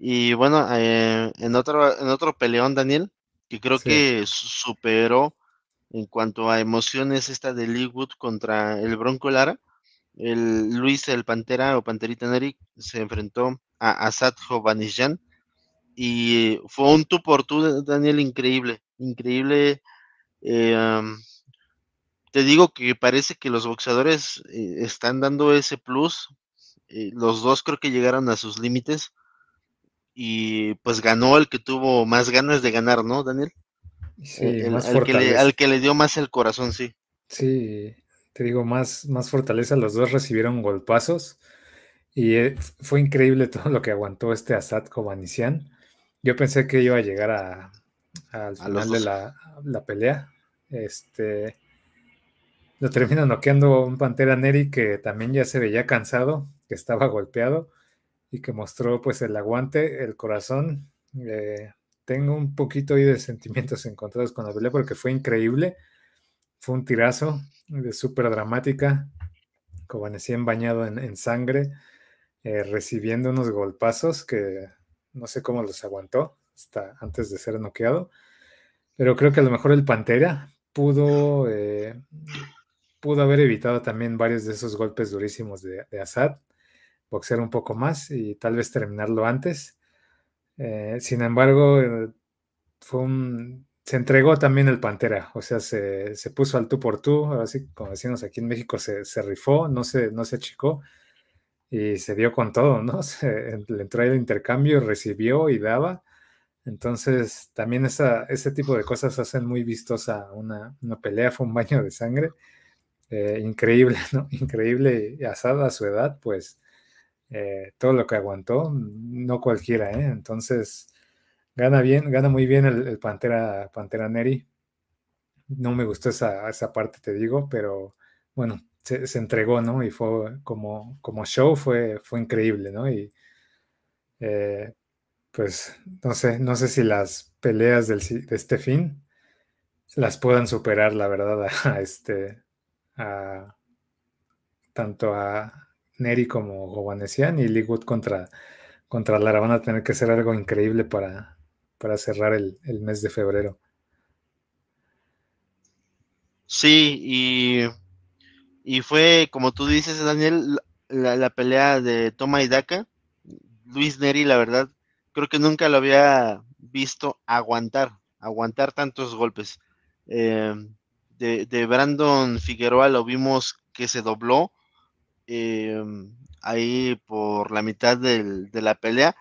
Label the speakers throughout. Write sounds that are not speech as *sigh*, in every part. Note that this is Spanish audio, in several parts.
Speaker 1: Y bueno, eh, en, otro, en otro peleón, Daniel, que creo que superó en cuanto a emociones esta de Lee Wood contra el Bronco Lara, el Luis el Pantera o Panterita Neri se enfrentó a Asad Jovanishan y fue un tú por tú, eh, Daniel, increíble, increíble. Eh, te digo que parece que los boxeadores están dando ese plus. los dos creo que llegaron a sus límites y pues ganó el que tuvo más ganas de ganar, ¿no, Daniel? Sí, eh, al, que le, dio más el corazón, sí.
Speaker 2: Sí, te digo, más, más fortaleza. Los dos recibieron golpazos y eh, fue increíble *laughs* todo lo que aguantó este Asad vanicián Yo pensé que iba a llegar a, al final de la, la, pelea. Este lo termina noqueando un Pantera Neri que también ya se veía cansado, que estaba golpeado y que mostró pues el aguante, el corazón. Eh, tengo un poquito ahí de sentimientos encontrados con la pelea porque fue increíble. Fue un tirazo de súper dramática. Cobanecien bañado en, en sangre, eh, recibiendo unos golpazos que no sé cómo los aguantó hasta antes de ser noqueado. Pero creo que a lo mejor el Pantera pudo, eh, pudo haber evitado también varios de esos golpes durísimos de, de boxear un poco más y tal vez terminarlo antes. Eh, sin embargo, eh, se entregó también el Pantera, o sea, se, puso al tú por tú, ahora sí, como decimos aquí en México, se, se, rifó, no se, no se achicó y se dio con todo, ¿no? *laughs* Se, le entró el intercambio, recibió y daba. Entonces, también esa, ese tipo de cosas hacen muy vistosa una, pelea, fue un baño de sangre. Eh, increíble, *laughs* ¿no? Increíble, y asada a su edad, pues eh, todo lo que aguantó, no cualquiera, ¿eh? Entonces, gana bien, gana muy bien el, Pantera, Pantera Neri. No me gustó esa, parte, te digo, pero bueno, se, entregó, ¿no? Y fue como, como show, fue, fue increíble, ¿no? Y eh, pues no sé, no sé si las peleas de este fin las puedan superar, la verdad, *laughs* a este, a, tanto a, Neri como Gobanesian y Ligwood contra, contra Lara. Van a tener que hacer algo increíble para, cerrar el, mes de febrero.
Speaker 1: Sí, y, y, fue, como tú dices, Daniel, la, pelea de Toma y Daca. Luis Neri, la verdad, creo que nunca lo había visto aguantar, aguantar tantos golpes. Eh, de, Brandon Figueroa lo vimos que se dobló, eh, ahí por la mitad del, de la pelea,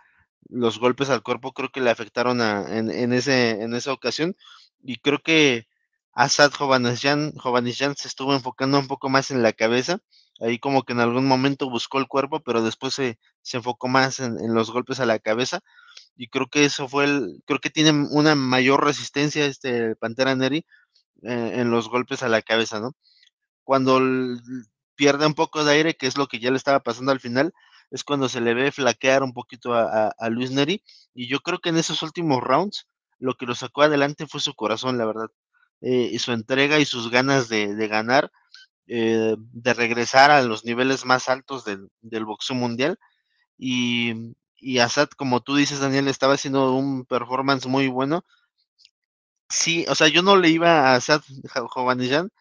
Speaker 1: los golpes al cuerpo creo que le afectaron en, ese, en esa ocasión y creo que Asad Jovanishyan se estuvo enfocando un poco más en la cabeza, ahí como que en algún momento buscó el cuerpo, pero después se, enfocó más en, los golpes a la cabeza y creo que eso fue el, creo que tiene una mayor resistencia este Pantera Neri eh, en los golpes a la cabeza, ¿no? Cuando el, pierde un poco de aire, que es lo que ya le estaba pasando al final, es cuando se le ve flaquear un poquito a, Luis Neri. Y yo creo que en esos últimos rounds lo que lo sacó adelante fue su corazón, la verdad. Eh, y su entrega y sus ganas de, ganar, eh, de regresar a los niveles más altos del, boxeo mundial. Y, Asad, como tú dices, Daniel, estaba haciendo un performance muy bueno. Sí, o sea, yo no le iba a Asad Jovanillán,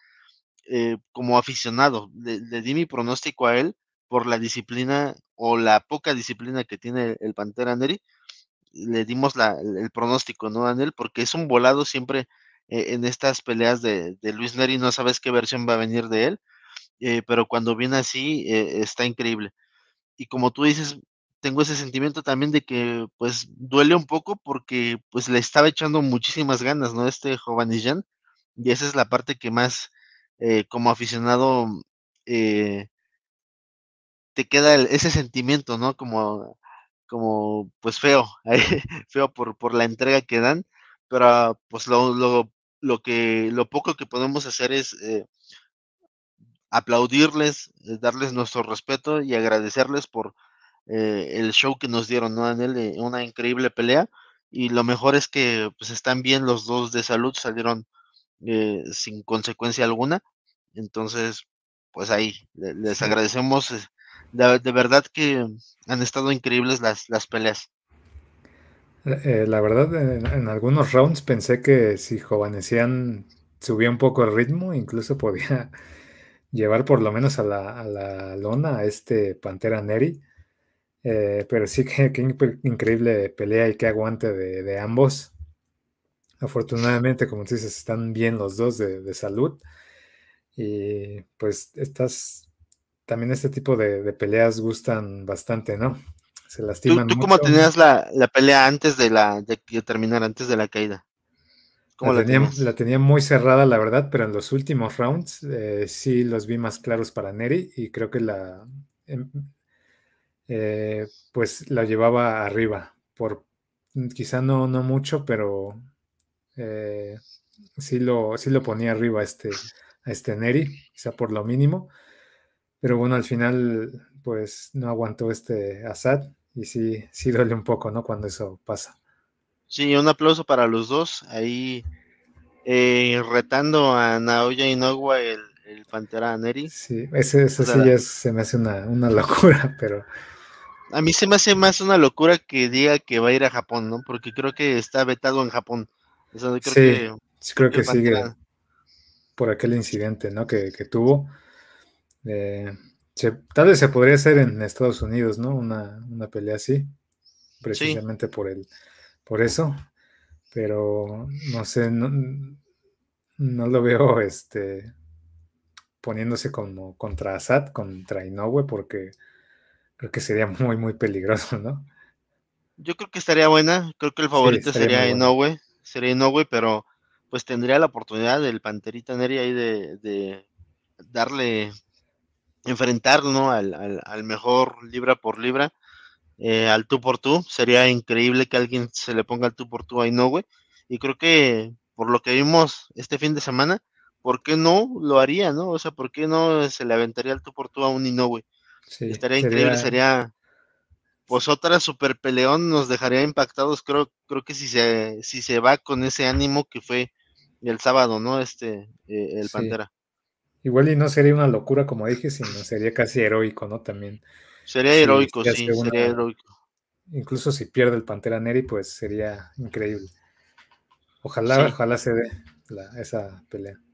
Speaker 1: eh, como aficionado, le, di mi pronóstico a él por la disciplina o la poca disciplina que tiene el, Pantera Neri. Le dimos la, el pronóstico, ¿no, él Porque es un volado siempre eh, en estas peleas de, de, Luis Neri, no sabes qué versión va a venir de él, eh, pero cuando viene así está increíble. Y como tú dices, tengo ese sentimiento también de que pues duele un poco porque pues le estaba echando muchísimas ganas, ¿no? Este Jovanillán. Y esa es la parte que más eh, como aficionado, eh, te queda ese sentimiento, ¿no? Como, como pues feo, *laughs* feo por, la entrega que dan, pero ah, pues lo, que, lo poco que podemos hacer es eh, aplaudirles, darles nuestro respeto y agradecerles por el show que nos dieron, ¿no? En una increíble pelea y lo mejor es que pues están bien los dos de salud, salieron eh, sin consecuencia alguna. Entonces, pues ahí, les agradecemos. Eh, de, verdad que han estado increíbles las, peleas.
Speaker 2: Eh, la verdad, en, algunos rounds pensé que si jovanecían subía un poco el ritmo, incluso podía *laughs* llevar por lo menos a la, lona a este Pantera Neri. pero sí que, increíble pelea y qué aguante de ambos. Afortunadamente, como tú dices, están bien los dos de, salud. Y pues estas, también este tipo de, peleas gustan bastante, ¿no? Se lastiman. ¿Tú, tú cómo tenías
Speaker 1: la, pelea antes de la de, terminar, antes de la caída? la,
Speaker 2: tenía, muy cerrada, la verdad, pero en los últimos rounds eh, sí los vi más claros para Neri y creo que la, em, eh, pues la llevaba arriba, por quizá no, no mucho, pero eh, sí, lo, sí lo ponía arriba a este, a este Neri, quizá por lo mínimo. Pero bueno, al final, pues no aguantó este Asad y sí, sí duele un poco, ¿no? Cuando
Speaker 1: eso pasa. Sí, un aplauso para los dos. Ahí eh, retando a Naoya Inoua el, el Pantera Neri. Sí, ese, eso sí ya se
Speaker 2: me hace una, *laughs* locura,
Speaker 1: pero. A mí se me hace más una locura que diga que va a ir a Japón, ¿no? Porque creo que está vetado en Japón creo sí, que, sí, creo que, sigue
Speaker 2: por aquel incidente ¿no? que, tuvo. Eh, tal vez se podría hacer en Estados Unidos, ¿no? Una, pelea así, precisamente por, el, por eso. Pero no sé, no, lo veo este, poniéndose como contra Assad, contra Inoue, porque creo que sería muy, muy peligroso, ¿no?
Speaker 1: Yo creo que estaría buena. Creo que el favorito sería Inoue. Sería Inoue, pero pues tendría la oportunidad del Panterita Neri ahí de, darle, enfrentar, ¿no? Al, mejor libra por libra, eh, al tú por tú. Sería increíble que alguien se le ponga el tú por tú a ¿no, Y creo que por lo que vimos este fin de semana, ¿por qué no lo haría, no? O sea, ¿por qué no se le aventaría el tú por tú a un Inoue? Estaría increíble, sería pues otra super peleón nos dejaría impactados, creo, creo que si se, si se va con ese ánimo que fue el sábado, ¿no? Este, eh, el Pantera.
Speaker 2: Igual y no sería una locura, como dije, sino sería casi heroico, ¿no? También. Sería heroico, sí, sería heroico. Incluso si pierde el Pantera Neri, pues sería increíble. Ojalá, ojalá se dé esa pelea.